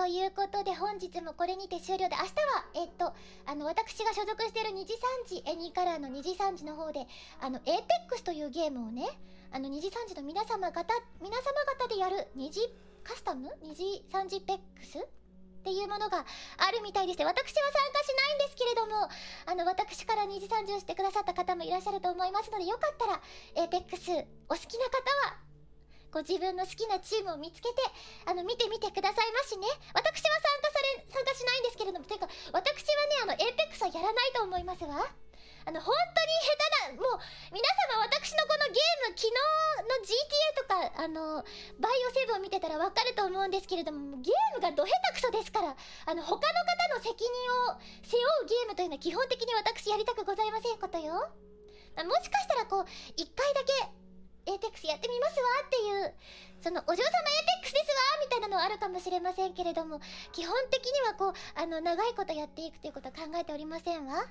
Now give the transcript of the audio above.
ということで本日もこれにて終了で明日はえっとあの私が所属している二次三次エニーカラーの二次三次の方であのエーペックスというゲームをねあの二次三次の皆様方皆様方でやる二次カスタム二次三次ペックスっていうものがあるみたいでして私は参加しないんですけれどもあの私から二次三次をしてくださった方もいらっしゃると思いますのでよかったらエーペックスお好きな方はご自分の好きなチームを見つけてあの見てみてくださいましね私は参加され参加しないんですけれどもていうか私はねあのエイペックスはやらないと思いますわあの本当に下手なもう皆様私のこのゲーム昨日の GTA とかあのバイオセブンを見てたらわかると思うんですけれどもゲームがど下手くそですからあの他の方の責任を背負うゲームというのは基本的に私やりたくございませんことよもしかしたらこう一回だけペックスやってみますわっていうそのお嬢様エペックスですわみたいなのはあるかもしれませんけれども基本的にはこうあの長いことやっていくということは考えておりませんわ